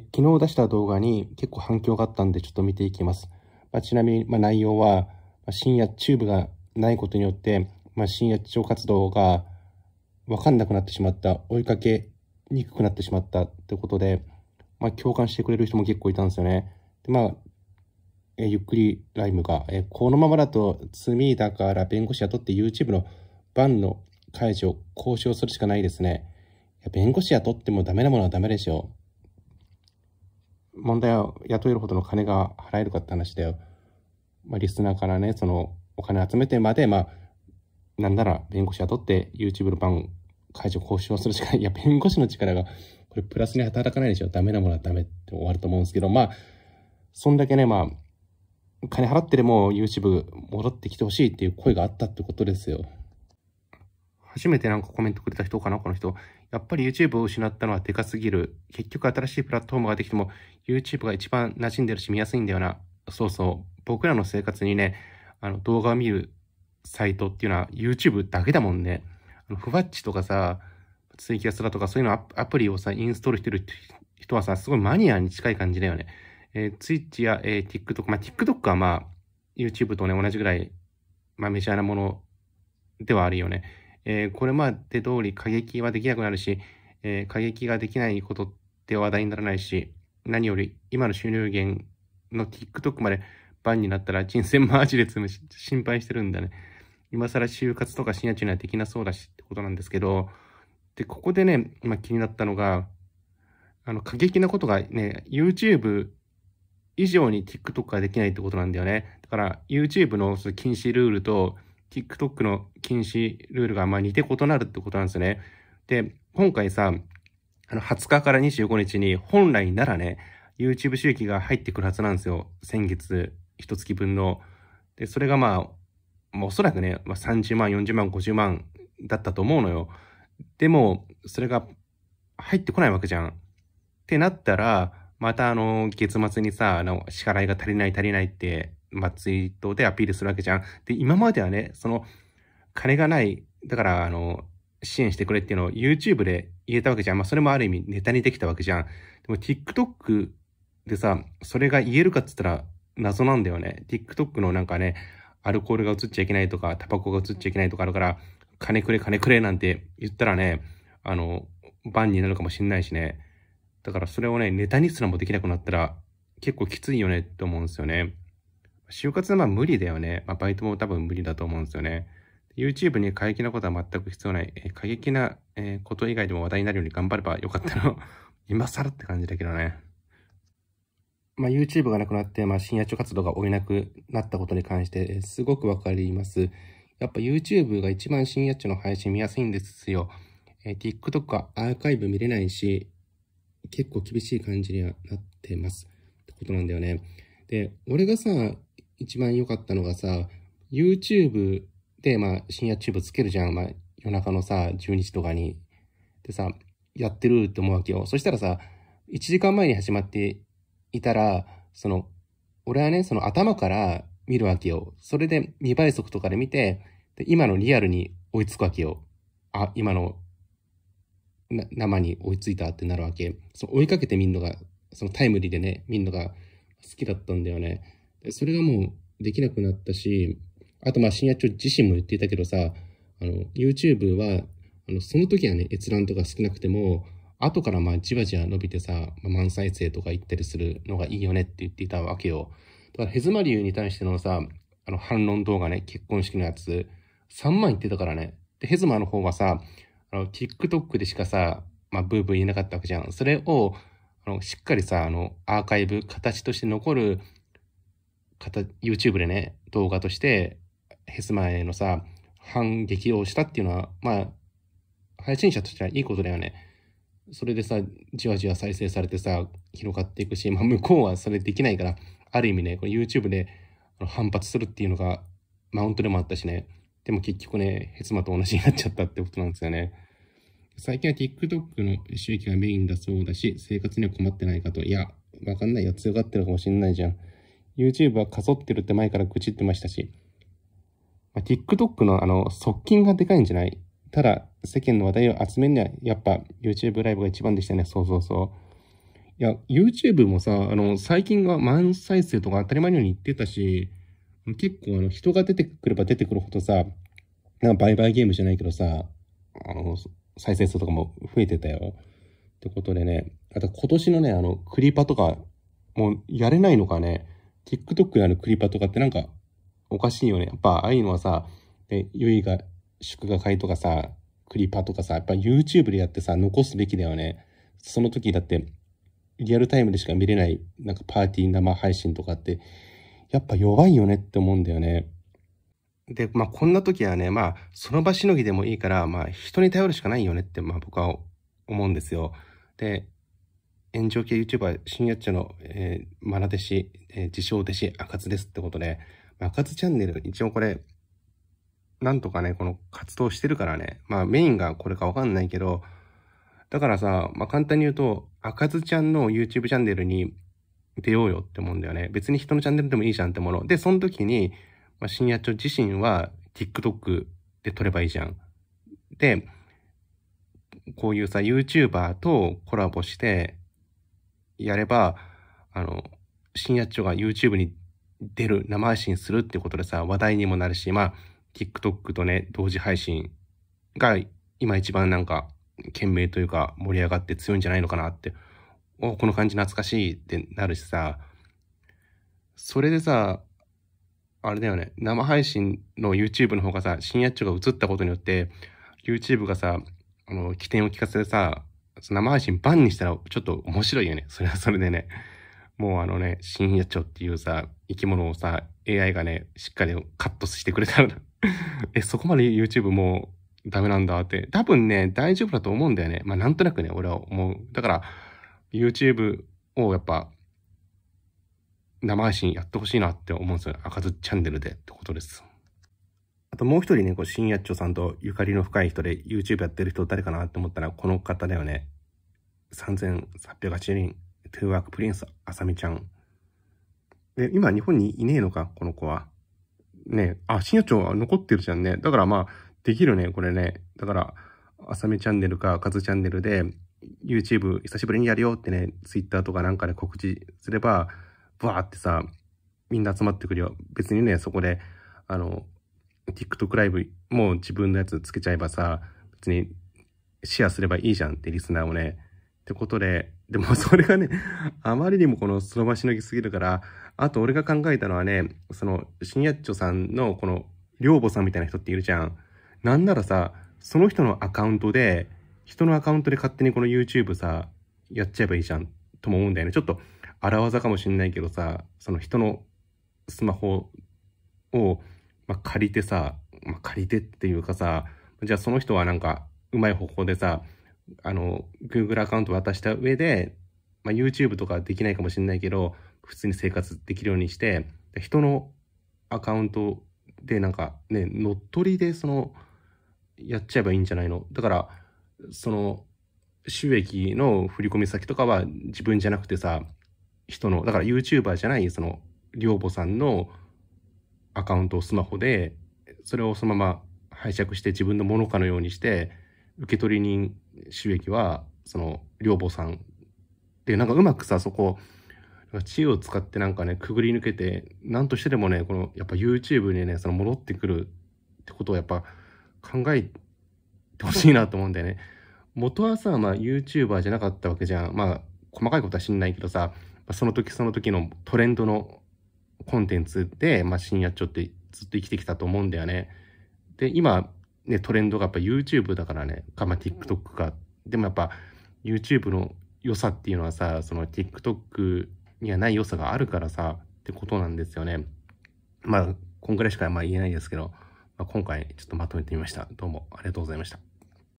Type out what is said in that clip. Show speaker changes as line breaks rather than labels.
昨日出した動画に結構反響があったんでちょっと見ていきます。まあ、ちなみに、まあ、内容は、深夜チューブがないことによって、まあ、深夜地上活動がわかんなくなってしまった、追いかけにくくなってしまったってことで、まあ、共感してくれる人も結構いたんですよね。で、まあ、えゆっくりライムが、えこのままだと罪だから弁護士雇って YouTube のバンの解除、交渉するしかないですね。いや弁護士雇ってもダメなものはダメでしょう。問題は雇えるほどの金が払えるかって話よ。まあ、リスナーからね、そのお金集めてまで、まあ、なんなら弁護士雇って YouTube の番解除交渉するしか い。や、弁護士の力が、これプラスに働かないでしょ。ダメなものはダメって終わると思うんですけど、まあ、そんだけね、まあ、金払ってでも YouTube 戻ってきてほしいっていう声があったってことですよ。初めてなんかコメントくれた人かな、この人。やっぱり YouTube を失ったのはデカすぎる。結局新しいプラットフォームができても YouTube が一番馴染んでるし見やすいんだよな。そうそう。僕らの生活にね、あの動画を見るサイトっていうのは YouTube だけだもんね。あのフワッチとかさ、ツイキャスだとかそういうのアプリをさ、インストールしてる人はさ、すごいマニアに近い感じだよね。えー、Twitch や、えー、TikTok、まあ、TikTok はまあ、YouTube とね、同じぐらい、まあ、メジャーなものではあるよね。えー、これまで通り過激はできなくなるし、えー、過激ができないことって話題にならないし、何より今の収入源の TikTok までバンになったら人生マジでつむし、心配してるんだね。今更就活とか深夜中にはできなそうだしってことなんですけど、で、ここでね、今気になったのが、あの、過激なことがね、YouTube 以上に TikTok ができないってことなんだよね。だから YouTube の禁止ルールと、TikTok の禁止ルールがまあ似て異なるってことなんですね。で、今回さ、あの20日から25日に本来ならね、YouTube 収益が入ってくるはずなんですよ。先月、一月分の。で、それがまあ、おそらくね、まあ、30万、40万、50万だったと思うのよ。でも、それが入ってこないわけじゃん。ってなったら、またあの、月末にさ、あの、支払いが足りない足りないってまあ、ツイートでアピールするわけじゃん。で、今まではね、その、金がない、だから、あの、支援してくれっていうのを YouTube で言えたわけじゃん。まあ、それもある意味ネタにできたわけじゃん。でも TikTok でさ、それが言えるかっつったら謎なんだよね。TikTok のなんかね、アルコールが映っちゃいけないとか、タバコが映っちゃいけないとかあるから、金くれ金くれなんて言ったらね、あの、バンになるかもしんないしね。だからそれをね、ネタにすらもできなくなったら、結構きついよねって思うんですよね。就活はまあ無理だよね。まあ、バイトも多分無理だと思うんですよね。YouTube に過激なことは全く必要ない。え過激な、えこと以外でも話題になるように頑張ればよかったの。今更って感じだけどね。まあ、YouTube がなくなって、まあ、深夜長活動が追えなくなったことに関して、えすごくわかります。やっぱ YouTube が一番深夜中の配信見やすいんですよ。え TikTok はアーカイブ見れないし、結構厳しい感じにはなってます。ってことなんだよね。で、俺がさ、一番良かったのがさ、YouTube で、まあ、深夜チューブつけるじゃん。まあ、夜中のさ、12時とかに。でさ、やってるって思うわけよ。そしたらさ、1時間前に始まっていたら、その、俺はね、その頭から見るわけよ。それで2倍速とかで見て、で今のリアルに追いつくわけよ。あ、今の生に追いついたってなるわけ。そう、追いかけてみんのが、そのタイムリーでね、見るのが好きだったんだよね。それがもうできなくなったし、あとまあ深夜中自身も言っていたけどさ、あの、YouTube は、あの、その時はね、閲覧とか少なくても、後からまあじわじわ伸びてさ、満載生とか言ったりするのがいいよねって言っていたわけよ。だからヘズマリュに対してのさ、あの、反論動画ね、結婚式のやつ、3万言ってたからね。で、ヘズマの方はさ、あの、TikTok でしかさ、まあ、ブーブー言えなかったわけじゃん。それを、あの、しっかりさ、あの、アーカイブ、形として残る YouTube でね、動画として、ヘスマへのさ、反撃をしたっていうのは、まあ、配信者としてはいいことだよね。それでさ、じわじわ再生されてさ、広がっていくし、まあ、向こうはそれできないから、ある意味ね、YouTube で反発するっていうのが、マウントでもあったしね。でも結局ね、ヘツマと同じになっちゃったってことなんですよね。最近は TikTok の収益がメインだそうだし、生活には困ってないかと。いや、わかんないよ。強がってるかもしんないじゃん。YouTube はかそってるって前から愚痴ってましたし、まあ、TikTok のあの、側近がでかいんじゃないただ、世間の話題を集めるには、やっぱ YouTube ライブが一番でしたね。そうそうそう。いや、YouTube もさ、あの、最近は満再生とか当たり前のように言ってたし、結構あの、人が出てくれば出てくるほどさ、なんかバイバイゲームじゃないけどさ、あの、再生数とかも増えてたよ。ってことでね、あと今年のね、あの、クリーパとか、もうやれないのかね、TikTok にあるクリパとかってなんか、おかしいよね。やっぱ、ああいうのはさ、え、ゆいが、祝賀会とかさ、クリパとかさ、やっぱ YouTube でやってさ、残すべきだよね。その時だって、リアルタイムでしか見れない、なんかパーティー生配信とかって、やっぱ弱いよねって思うんだよね。で、まあ、こんな時はね、まあ、その場しのぎでもいいから、まあ、人に頼るしかないよねって、まあ、僕は思うんですよ。で、炎上系 YouTuber 深夜っちの、えー、マナ弟子、えー、自称弟子、赤津ですってことで、ま赤津チャンネル、一応これ、なんとかね、この活動してるからね、まあメインがこれかわかんないけど、だからさ、まあ簡単に言うと、赤津ちゃんの YouTube チャンネルに出ようよって思うんだよね。別に人のチャンネルでもいいじゃんってもの。で、その時に、まあ、深夜町自身は TikTok で撮ればいいじゃん。で、こういうさ、YouTuber とコラボして、やれば、あの、深夜長が YouTube に出る、生配信するってことでさ、話題にもなるし、まあ、TikTok とね、同時配信が今一番なんか、懸命というか盛り上がって強いんじゃないのかなって、おこの感じ懐かしいってなるしさ、それでさ、あれだよね、生配信の YouTube の方がさ、深夜中が映ったことによって、YouTube がさ、あの、起点を聞かせてさ、生配信バンにしたらちょっと面白いよね。それはそれでね。もうあのね、深夜鳥っていうさ、生き物をさ、AI がね、しっかりカットしてくれたら え、そこまで YouTube もうダメなんだって。多分ね、大丈夫だと思うんだよね。まあなんとなくね、俺は思う。だから、YouTube をやっぱ、生配信やってほしいなって思うんですよ。赤ずチャンネルでってことです。あともう一人ね、こう、深夜長さんとゆかりの深い人で YouTube やってる人誰かなって思ったら、この方だよね。3880人、トゥーワークプリンス、あさみちゃん。で、今日本にいねえのか、この子は。ねあ、深夜長は残ってるじゃんね。だからまあ、できるね、これね。だから、あさみチャンネルか、かズチャンネルで、YouTube 久しぶりにやるよってね、Twitter とかなんかで告知すれば、バーってさ、みんな集まってくるよ。別にね、そこで、あの、TikTok ライブも自分のやつつけちゃえばさ、別にシェアすればいいじゃんってリスナーをね、ってことで、でもそれがね、あまりにもこのその場しのぎすぎるから、あと俺が考えたのはね、その、新八丁さんのこの、寮母さんみたいな人っているじゃん。なんならさ、その人のアカウントで、人のアカウントで勝手にこの YouTube さ、やっちゃえばいいじゃん、とも思うんだよね。ちょっと、荒技かもしんないけどさ、その人のスマホを、まあ、借りてさ、まあ、借りてっていうかさ、じゃあその人はなんか、うまい方法でさ、あの、Google アカウント渡した上で、まあ、YouTube とかできないかもしれないけど、普通に生活できるようにして、人のアカウントでなんかね、乗っ取りでその、やっちゃえばいいんじゃないのだから、その、収益の振込先とかは自分じゃなくてさ、人の、だから YouTuber じゃない、その、寮母さんのアカウントをスマホで、それをそのまま拝借して自分のものかのようにして、受取人収益はその寮母さんっていうなんかうまくさそこ知恵を使ってなんかねくぐり抜けて何としてでもねこのやっぱ YouTube にねその戻ってくるってことをやっぱ考えてほしいなと思うんだよね。元はさ、まあ、YouTuber じゃなかったわけじゃん。まあ細かいことは知んないけどさその時その時のトレンドのコンテンツで、まあ、深夜ちょってずっと生きてきたと思うんだよね。で今ね、トレンドがやっぱ YouTube だからね、かまあ、TikTok か。でもやっぱ YouTube の良さっていうのはさ、その TikTok にはない良さがあるからさ、ってことなんですよね。まあ、こんぐらいしかまあ言えないですけど、まあ、今回ちょっとまとめてみました。どうもありがとうございました。